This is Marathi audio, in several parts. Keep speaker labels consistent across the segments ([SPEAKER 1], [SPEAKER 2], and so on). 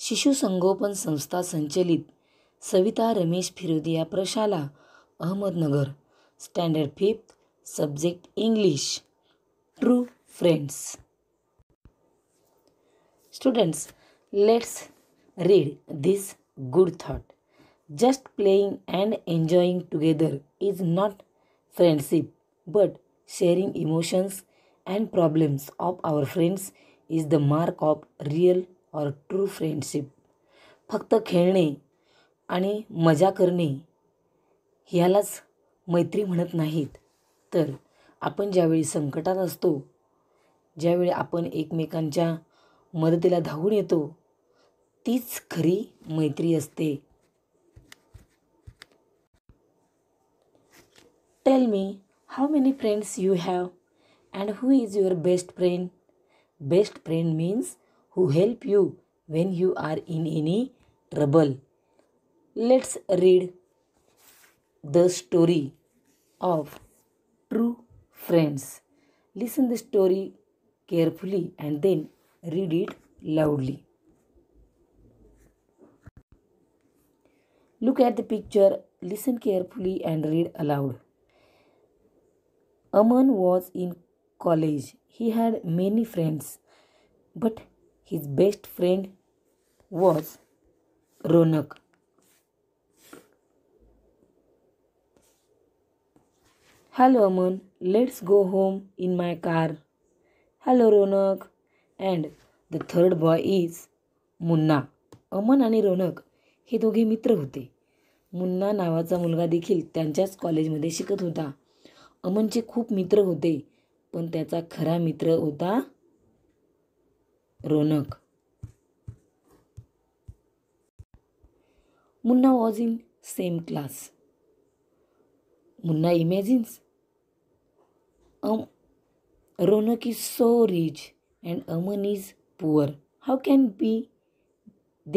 [SPEAKER 1] शिशु संगोपन संस्था संचलित सविता रमेश फिरोदिया प्रशाला Ahmednagar standard fifth subject English true friends students let's read this good thought just playing and enjoying together is not friendship but sharing emotions and problems of our friends is the mark of real or true friendship फक्त खेळणे आणि मजा करणे ह्यालाच मैत्री म्हणत नाहीत तर आपण ज्यावेळी संकटात असतो ज्यावेळी आपण एकमेकांच्या मदतीला धावून येतो तीच खरी मैत्री असते tell me how many friends you have and who is your best friend best friend means who help you when you are in any trouble. Let's read the story of true friends. Listen the story carefully and then read it loudly. Look at the picture, listen carefully and read aloud. Aman was in college. He had many friends, but his best friend was Raunak hello Aman let's go home in my car hello Raunak and the third boy is Munna Aman आणि रोनक हे दोघे मित्र होते मुन्ना नावाचा मुलगा देखील त्यांच्याच कॉलेजमध्ये शिकत होता अमनचे खूप मित्र होते पण त्याचा खरा मित्र होता Raunak Munna was in same class Munna imagines, um Raunak is so rich and Aman is poor how can be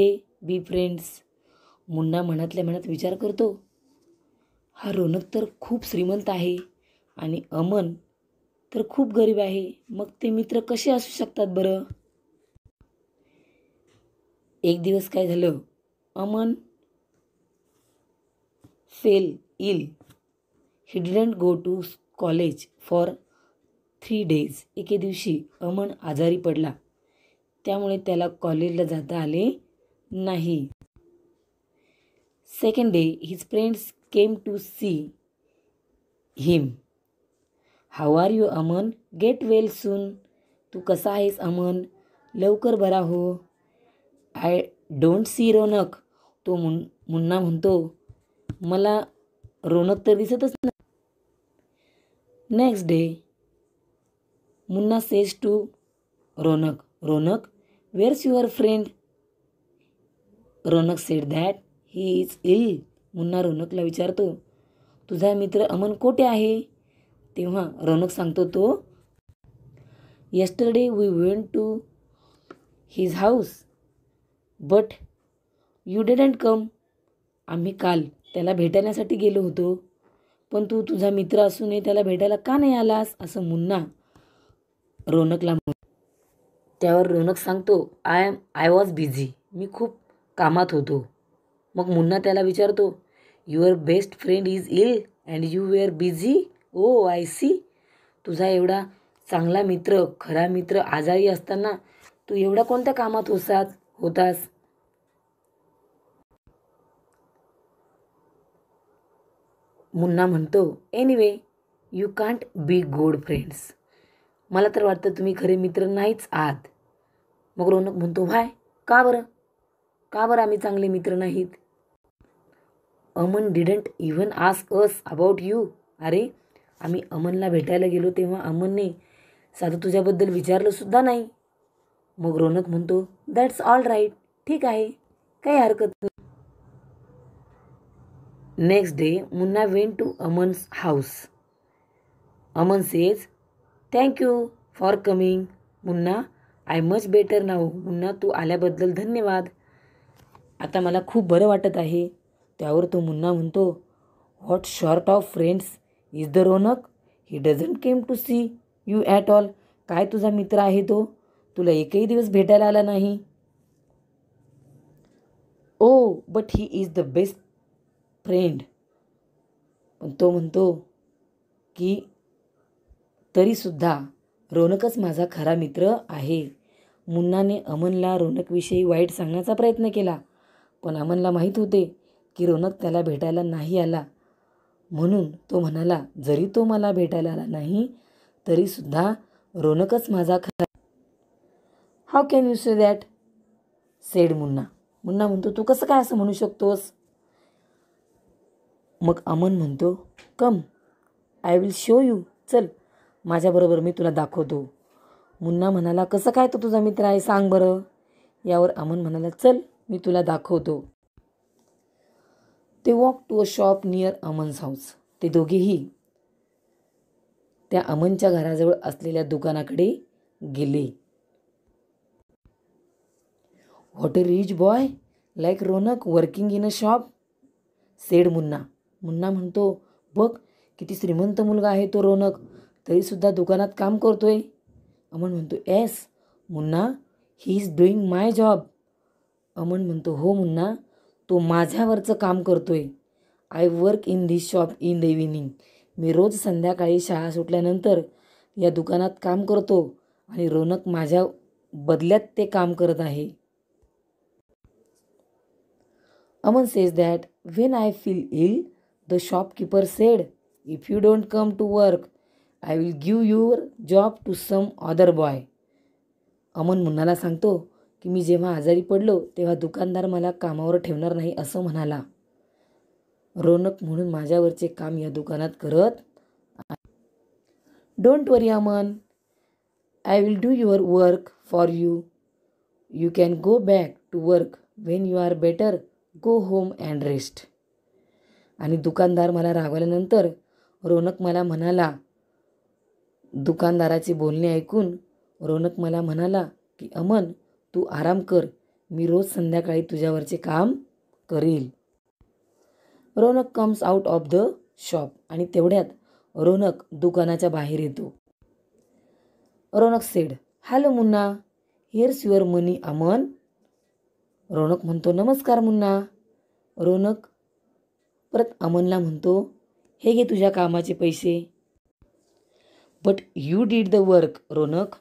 [SPEAKER 1] they be friends Munna म्हणतल्या म्हणत विचार करतो हा रोनक तर खूप श्रीमंत आहे आणि अमन तर खूप गरीब आहे मग ते मित्र कसे असू शकतात बरं एक दिवस काय झालं Aman fell ill he didn't go to college for three days एके दिवशी अमन आजारी पडला त्यामुळे त्याला कॉलेजला जाता आले नाही second day his friends came to see him how are you Aman get well soon तू कसा आहेस अमन लवकर बरा हो आय डोंट सी रौनक तो मुन मुन्ना म्हणतो मला रौनक तर दिसतच नाही next day Munna says to Raunak Raunak where's your friend Raunak said that he is ill Munna रौनकला विचारतो तुझा मित्र अमन कोठे आहे तेव्हा रौनक सांगतो तो yesterday we went to his house but you didn't come आम्ही काल त्याला भेटण्यासाठी गेलो होतो पण तू तुझा मित्र असूनही त्याला भेटायला का नाही आलास असं मुन्ना रोनकला म्हण त्यावर रोनक सांगतो I am I was busy मी खूप कामात होतो मग मुन्ना त्याला विचारतो your best friend is ill and you were busy oh I see तुझा एवढा चांगला मित्र खरा मित्र आजारी असताना तू एवढा कोणत्या कामात होसात होतास मुन्ना म्हणतो anyway you can't be good friends मला तर वाटतं तुम्ही खरे मित्र नाहीच आहात मग रोनक म्हणतो व्हाय का बरं का बरं आम्ही चांगले मित्र नाहीत Aman didn't even ask us about you अरे आम्ही अमनला भेटायला गेलो तेव्हा अमनने साधं तुझ्याबद्दल विचारलंसुद्धा नाही मग रौनक म्हणतो दॅट्स ऑल राईट ठीक आहे काही हरकत नाही next day Munna went to Aman's house Aman says thank you for coming Munna I much better now Munna तू आल्याबद्दल धन्यवाद आता मला खूप बरं वाटत आहे त्यावर तो मुन्ना म्हणतो what short of friends is the Raunak he doesn't came to see you at all काय तुझा मित्र आहे तो तुला एकही दिवस भेटायला आला नाही ओ but he is the best friend पण तो म्हणतो की तरीसुद्धा रोनकच माझा खरा मित्र आहे मुन्नाने अमनला रोनकविषयी वाईट सांगण्याचा प्रयत्न केला पण अमनला माहीत होते की रोनक त्याला भेटायला नाही आला म्हणून तो म्हणाला जरी तो मला भेटायला आला नाही तरीसुद्धा रोनकच माझा खरा how can you say that said Munna Munna म्हणतो तू कसं काय असं म्हणू शकतोस मग अमन म्हणतो come I will show you चल माझ्याबरोबर मी तुला दाखवतो मुन्ना म्हणाला कसं काय तो तुझा मित्र आहे सांग बरं यावर अमन म्हणाला चल मी तुला दाखवतो ते walk to a shop near Aman's house ते दोघेही त्या अमनच्या घराजवळ असलेल्या दुकानाकडे गेले what a rich boy like Ronak working in a shop said Munna Munna म्हणतो बघ किती श्रीमंत मुलगा आहे तो रोनक तरीसुद्धा दुकानात काम करतो आहे अमन म्हणतो yes Munna he is doing my job Aman म्हणतो हो मुन्ना तो माझ्यावरचं काम करतो आहे I work in this shop in the evening मी रोज संध्याकाळी शाळा सुटल्यानंतर या दुकानात काम करतो आणि रोनक माझ्या बदल्यात ते काम करत आहे Aman says that when I feel ill the shopkeeper said if you don't come to work I will give your job to some other boy Aman मुन्नाला सांगतो की मी जेव्हा आजारी पडलो तेव्हा दुकानदार मला कामावर ठेवणार नाही असं म्हणाला रोनक म्हणून माझ्यावरचे काम या दुकानात करत don't worry Aman I will do your work for you you can go back to work when you are better go home and rest आणि दुकानदार मला रागवल्यानंतर रोनक मला म्हणाला दुकानदाराचे बोलणे ऐकून रोनक मला म्हणाला की अमन तू आराम कर मी रोज संध्याकाळी तुझ्यावरचे काम करील Ronak comes out of the shop आणि तेवढ्यात रोनक दुकानाच्या बाहेर येतो Ronak said hello Munna here's your money Aman Raunak म्हणतो नमस्कार मुन्ना रौनक परत अमनला म्हणतो हे घे तुझ्या कामाचे पैसे but you did the work Ronak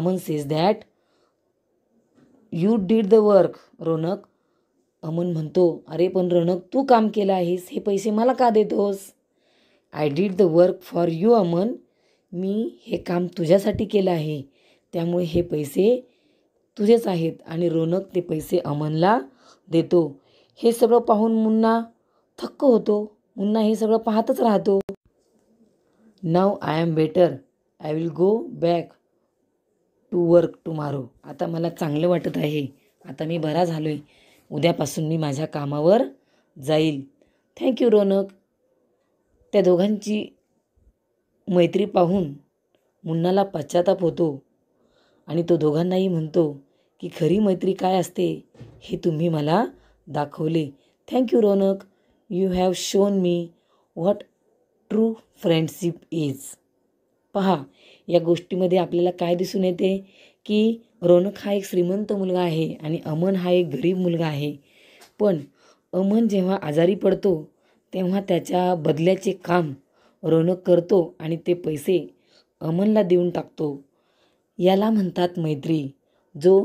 [SPEAKER 1] Aman says that you did the work Ronak Aman म्हणतो अरे पण रोनक तू काम केलं आहेस हे पैसे मला का देतोस I did the work for you Aman मी हे काम तुझ्यासाठी केलं आहे त्यामुळे हे पैसे तुझेच आहेत आणि रोनक ते पैसे अमनला देतो हे सगळं पाहून मुन्ना थक्क होतो मुन्ना हे सगळं पाहतच राहतो now I am better I will go back to work tomorrow आता मला चांगलं वाटत आहे आता मी बरा झालो आहे उद्यापासून मी माझ्या कामावर जाईल थँक्यू रोनक त्या दोघांची मैत्री पाहून मुन्नाला पश्चाताप होतो आणि तो दोघांनाही म्हणतो की खरी मैत्री काय असते हे तुम्ही मला दाखवले thank you Raunak you have shown me what true friendship is पहा या गोष्टीमध्ये आपल्याला काय दिसून येते की रौनक हा एक श्रीमंत मुलगा आहे आणि अमन हा एक गरीब मुलगा आहे पण अमन जेव्हा आजारी पडतो तेव्हा त्याच्या बदल्याचे काम रौनक करतो आणि ते पैसे अमनला देऊन टाकतो याला म्हणतात मैत्री जो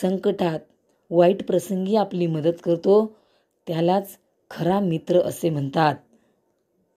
[SPEAKER 1] संकटात वाईट प्रसंगी आपली मदत करतो त्यालाच खरा मित्र असे म्हणतात